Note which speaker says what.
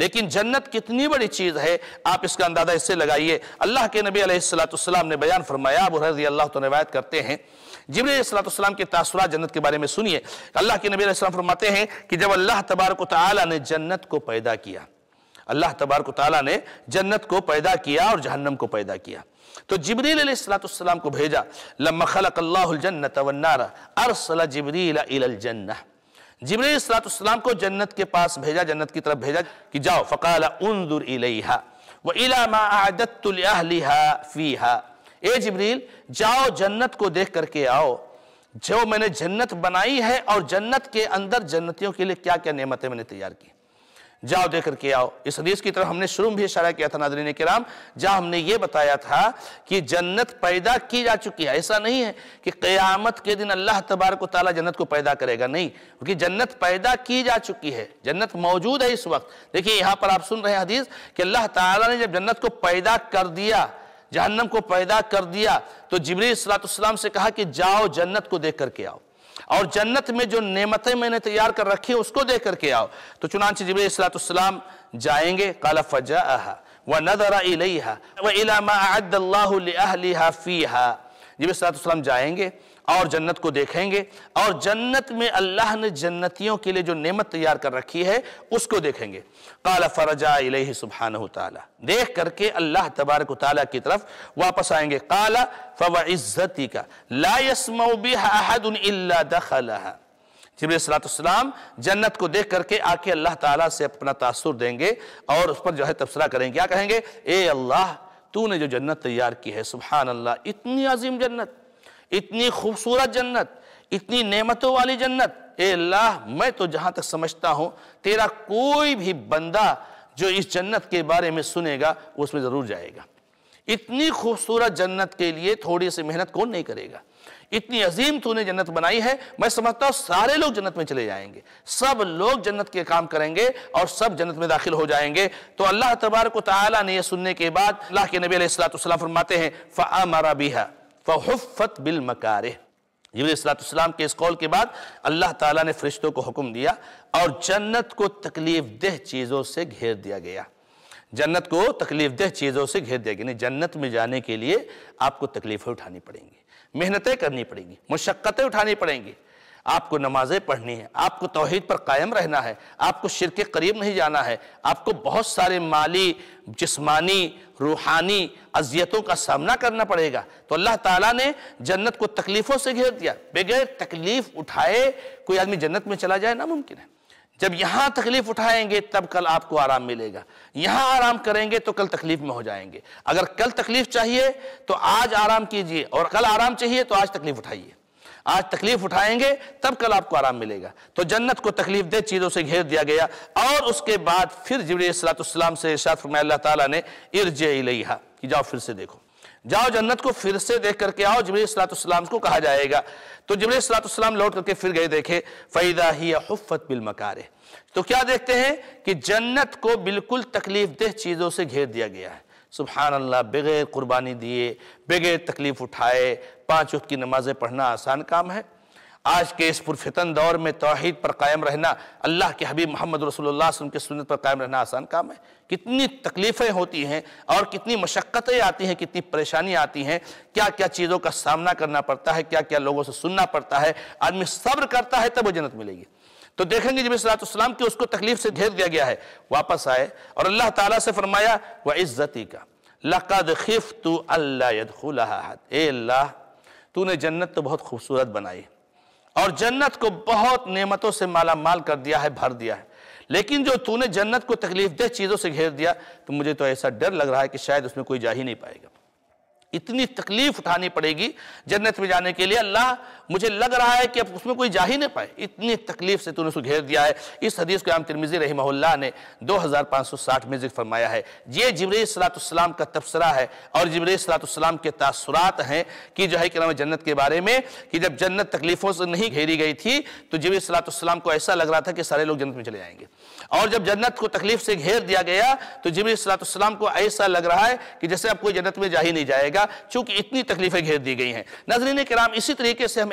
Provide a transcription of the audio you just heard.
Speaker 1: लेकिन जन्नत कितनी बड़ी चीज़ है आप इसका अंदाज़ा इससे लगाइए अल्लाह के नबी अलैहिस्सलाम ने बयान फरमाया अब रजी अल्लाह तो रिवायत करते हैं अलैहिस्सलाम के तासुरात जन्नत के बारे में सुनिए अल्लाह के नबी अलैहिस्सलाम फरमाते हैं कि जब अल्लाह तबारक तआला ने जन्नत को पैदा किया अल्लाह तबारक तआला ने जन्नत को पैदा किया और जहन्नम को पैदा किया तो जिब्रील अलैहिस्सलाम को भेजा लम्मा खलक अल्लाहुल जन्नत वन्नारा अरसल इलल जन्नत जिबरी को जन्नत के पास भेजा जन्नत की तरफ भेजा कि जाओ फ़काल उन्दुर इलेहा व फ़ीहा ए जिबरील जाओ जन्नत को देख करके आओ जो मैंने जन्नत बनाई है और जन्नत के अंदर जन्नतियों के लिए क्या क्या नेमतें मैंने तैयार की जाओ देख करके आओ इस हदीस की तरफ हमने शुरू में भी इशारा किया था नादरीन कराम जहाँ हमने ये बताया था कि जन्नत पैदा की जा चुकी है ऐसा नहीं है कि क़यामत के दिन अल्लाह तबार को ताला जन्नत को पैदा करेगा नहीं क्योंकि जन्नत पैदा की जा चुकी है जन्नत मौजूद है इस वक्त देखिए यहाँ पर आप सुन रहे हैं हदीस कि अल्लाह तला ने जब जन्नत को पैदा कर दिया जहन्नम को पैदा कर दिया तो जबरी सलाम से कहा कि जाओ जन्नत को देख करके आओ और जन्नत में जो नेमतें मैंने तैयार कर रखी है उसको देख करके आओ तो चुनाच जब जाएंगे काला फजा व नदरा इलहा वह इलामा अद्लाह फ़ीहा नबी सलाम जाएंगे और जन्नत को देखेंगे और जन्नत में अल्लाह ने जन्नतियों के लिए जो नेमत तैयार कर रखी है उसको देखेंगे काला फ़रजा सुबहान ताला देख करके अल्लाह तबारक ताली की तरफ वापस आएंगे काला फ़व इज़्ज़ती का लासमबिला सलाम जन्नत को देख करके आके अल्लाह ताला से अपना तासुर देंगे और उस पर जो है तबसरा करेंगे क्या कहेंगे ए अल्लाह तूने जो जन्नत तैयार की है सुबहान अल्लाह इतनी अजीम जन्नत इतनी खूबसूरत जन्नत इतनी नेमतों वाली जन्नत ए अल्लाह मैं तो जहाँ तक समझता हूँ तेरा कोई भी बंदा जो इस जन्नत के बारे में सुनेगा उसमें ज़रूर जाएगा इतनी खूबसूरत जन्नत के लिए थोड़ी सी मेहनत कौन नहीं करेगा इतनी अजीम तूने जन्नत बनाई है मैं समझता हूँ सारे लोग जन्नत में चले जाएंगे सब लोग जन्नत के काम करेंगे और सब जन्नत में दाखिल हो जाएंगे तो अल्लाह तबारक ताली ने यह सुनने के बाद अल्लाह के नबी सलाम फरमाते हैं फ़ा मारा बीहा फ़ुफ़त बिल मकार सलाम के इस कौल के बाद अल्लाह ताला ने फरिश्तों को हुक्म दिया और जन्नत को तकलीफ देह चीज़ों से घेर दिया गया जन्नत को तकलीफ दह चीज़ों से घेर देगी नहीं जन्नत में जाने के लिए आपको तकलीफ़ें उठानी पड़ेंगी मेहनतें करनी पड़ेंगी मुशक्क़तें उठानी पड़ेंगी आपको नमाजें पढ़नी है आपको तोहहीद पर कायम रहना है आपको शिर के करीब नहीं जाना है आपको बहुत सारे माली जिस्मानी रूहानी अजियतों का सामना करना पड़ेगा तो अल्लाह ताला ने जन्नत को तकलीफ़ों से घेर दिया बगैर तकलीफ़ उठाए कोई आदमी जन्नत में चला जाए नामुमकिन है जब यहां तकलीफ उठाएंगे तब कल आपको आराम मिलेगा यहां आराम करेंगे तो कल तकलीफ में हो जाएंगे अगर कल तकलीफ चाहिए तो आज आराम कीजिए और कल आराम चाहिए तो आज तकलीफ उठाइए आज तकलीफ उठाएंगे तब कल आपको आराम मिलेगा तो जन्नत को तकलीफ दे चीज़ों से घेर दिया गया और उसके बाद फिर जबरी सलातम से इर्शाद फरमाया अल्लाह ताला ने इर्ज इलिहा कि जाओ फिर से देखो जाओ जन्नत को फिर से देख करके आओ जबरी सलातम को कहा जाएगा तो जबरी सलाम लौट करके फिर गए देखे फ़ैदा ही हफ़त बिल मकारे तो क्या देखते हैं कि जन्नत को बिल्कुल तकलीफ दह चीज़ों से घेर दिया गया है सुबहान अल्लाह बगैर कुर्बानी दिए बगैर तकलीफ़ उठाए पाँच वक्त की नमाज़ें पढ़ना आसान काम है आज के इस पुरफितन दौर में तोहद पर कायम रहना अल्लाह के हबीब मोहम्मद रसोल्ला के सुनत पर कायम रहना आसान काम है कितनी तकलीफ़ें होती हैं और कितनी मशक्क़तें आती हैं कितनी परेशानी आती हैं क्या क्या चीज़ों का सामना करना पड़ता है क्या क्या लोगों से सुनना पड़ता है आदमी सब्र करता है तब वो जन्नत मिलेगी तो देखेंगे जब सलाम की उसको तकलीफ से घेर दिया गया है वापस आए और अल्लाह ताला से फरमाया व इज़्ज़ती का लक़द खिफ तो अल्लाह तूने जन्नत तो बहुत खूबसूरत बनाई और जन्नत को बहुत नेमतों से माला माल कर दिया है भर दिया है लेकिन जो तूने जन्नत को तकलीफ दे चीज़ों से घेर दिया तो मुझे तो ऐसा डर लग रहा है कि शायद उसमें कोई जा ही नहीं पाएगा इतनी तकलीफ उठानी पड़ेगी जन्नत में जाने के लिए अल्लाह मुझे लग रहा है कि अब उसमें कोई जा ही नहीं पाए इतनी तकलीफ से तूने उसको घेर दिया है इस हदीस को आम तिरमिजी रही ने दो हजार साठ में जिक्र फरमाया है ये जबरी सलातम का तबसरा है और जबरी सलातम के तासरात हैं कि जो है कि नाम जन्नत के बारे में कि जब जन्नत तकलीफ़ों से नहीं घेरी गई थी तो जबरी सलातम को ऐसा लग रहा था कि सारे लोग जन्नत में चले जाएंगे और जब जन्नत को तकलीफ से घेर दिया गया तो जबरी सलातम को ऐसा लग रहा है कि जैसे अब कोई जन्नत में जा ही नहीं जाएगा चूंकि इतनी तकलीफें घेर दी गई हैं नजरीन कराम इसी तरीके से हम